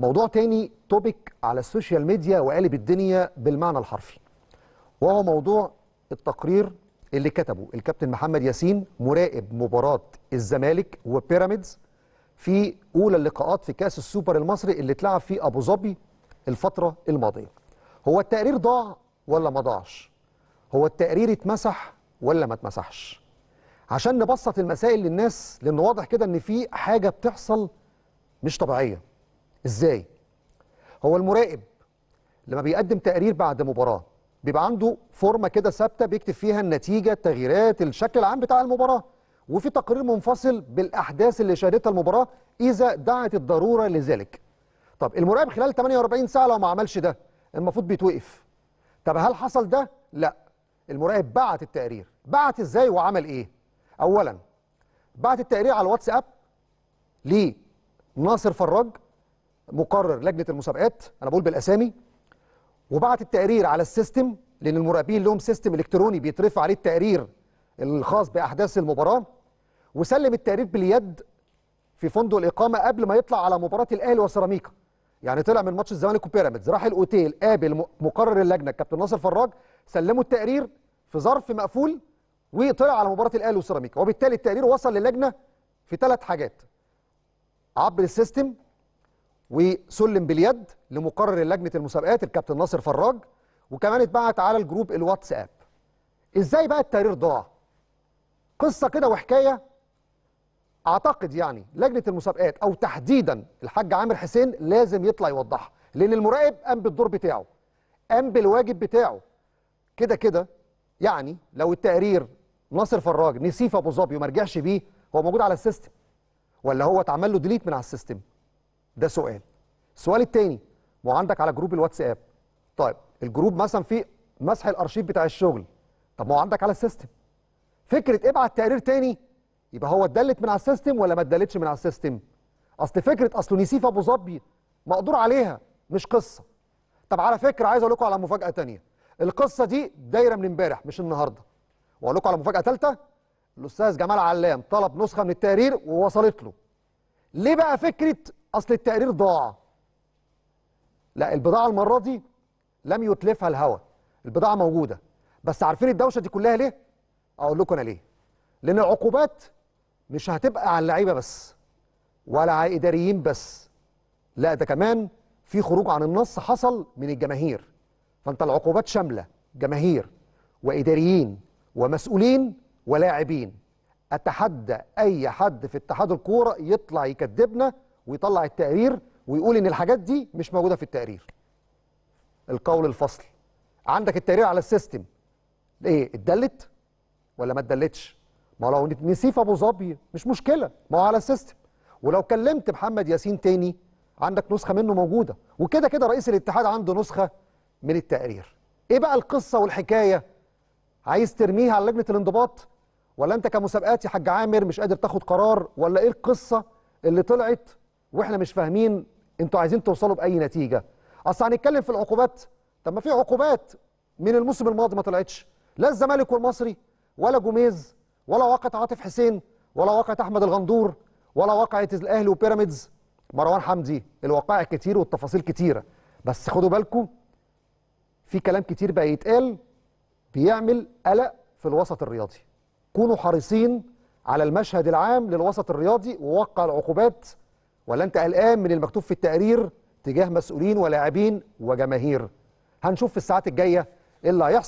موضوع تاني توبيك على السوشيال ميديا وقالب الدنيا بالمعنى الحرفي وهو موضوع التقرير اللي كتبه الكابتن محمد ياسين مراقب مباراة الزمالك وبيراميدز في أولى اللقاءات في كأس السوبر المصري اللي اتلعب في أبو ظبي الفترة الماضية هو التقرير ضاع ولا ما ضاعش هو التقرير اتمسح ولا ما اتمسحش عشان نبسط المسائل للناس لأنه واضح كده إن في حاجة بتحصل مش طبيعية ازاي هو المراقب لما بيقدم تقرير بعد مباراه بيبقى عنده فورمه كده ثابته بيكتب فيها النتيجه التغييرات الشكل العام بتاع المباراه وفي تقرير منفصل بالاحداث اللي شهدتها المباراه اذا دعت الضروره لذلك طب المراقب خلال 48 ساعه لو ما عملش ده المفروض بيتوقف طب هل حصل ده لا المراقب بعت التقرير بعت ازاي وعمل ايه اولا بعت التقرير على الواتساب لناصر فراج مقرر لجنه المسابقات انا بقول بالاسامي وبعت التقرير على السيستم لان المراقبين لهم سيستم الكتروني بيترفع عليه التقرير الخاص باحداث المباراه وسلم التقرير باليد في فندق الاقامه قبل ما يطلع على مباراه الاهلي وسيراميكا يعني طلع من ماتش الزمالك وبيراميدز راح الاوتيل قابل مقرر اللجنه الكابتن ناصر فراج سلموا التقرير في ظرف مقفول وطلع على مباراه الاهلي وسيراميكا وبالتالي التقرير وصل للجنه في ثلاث حاجات عبر السيستم وسلم باليد لمقرر لجنه المسابقات الكابتن ناصر فراج وكمان اتبعت على الجروب الواتساب ازاي بقى التقرير ضاع قصه كده وحكايه اعتقد يعني لجنه المسابقات او تحديدا الحاج عامر حسين لازم يطلع يوضحها لان المراقب قام بالدور بتاعه قام بالواجب بتاعه كده كده يعني لو التقرير ناصر فراج نسيف ابو ظبي وما رجعش بيه هو موجود على السيستم ولا هو اتعمل له ديليت من على السيستم ده سؤال السؤال الثاني عندك على جروب الواتساب طيب الجروب مثلا فيه مسح الارشيف بتاع الشغل طب ما هو عندك على السيستم فكره ابعت تقرير تاني يبقى هو اتدلت من على السيستم ولا ما اتدلتش من على السيستم اصل فكره اصل نسيف ابو ظبي مقدور عليها مش قصه طب على فكره عايز اقول لكم على مفاجاه تانية القصه دي دايره من امبارح مش النهارده واقول لكم على مفاجاه ثالثه الاستاذ جمال علام طلب نسخه من التقرير ووصلت له ليه بقى فكره اصل التقرير ضاع لا البضاعه المره دي لم يتلفها الهوى البضاعه موجوده بس عارفين الدوشه دي كلها ليه اقول لكم انا ليه لان العقوبات مش هتبقى على اللعيبه بس ولا على اداريين بس لا ده كمان في خروج عن النص حصل من الجماهير فانت العقوبات شامله جماهير واداريين ومسؤولين ولاعبين اتحدى اي حد في اتحاد الكوره يطلع يكذبنا ويطلع التقرير ويقول ان الحاجات دي مش موجوده في التقرير القول الفصل عندك التقرير على السيستم ايه اتدلت ولا ما اتدلتش ما لو نسيف ابو ظبي مش مشكله ما هو على السيستم ولو كلمت محمد ياسين تاني عندك نسخه منه موجوده وكده كده رئيس الاتحاد عنده نسخه من التقرير ايه بقى القصه والحكايه عايز ترميها على لجنه الانضباط ولا انت كمسابقات يا حاج عامر مش قادر تاخد قرار ولا ايه القصه اللي طلعت واحنا مش فاهمين انتوا عايزين توصلوا باي نتيجه اصل هنتكلم في العقوبات طب ما في عقوبات من الموسم الماضي ما طلعتش لا الزمالك والمصري ولا جوميز ولا واقعه عاطف حسين ولا واقعه احمد الغندور ولا واقعه الاهلي وبيراميدز مروان حمدي الوقائع كتير والتفاصيل كتيره بس خدوا بالكم في كلام كتير بقى يتقال بيعمل قلق في الوسط الرياضي كونوا حريصين على المشهد العام للوسط الرياضي ووقع العقوبات ولا انت قلقان من المكتوب في التقرير تجاه مسؤولين ولاعبين وجماهير هنشوف في الساعات الجايه ايه اللي هيحصل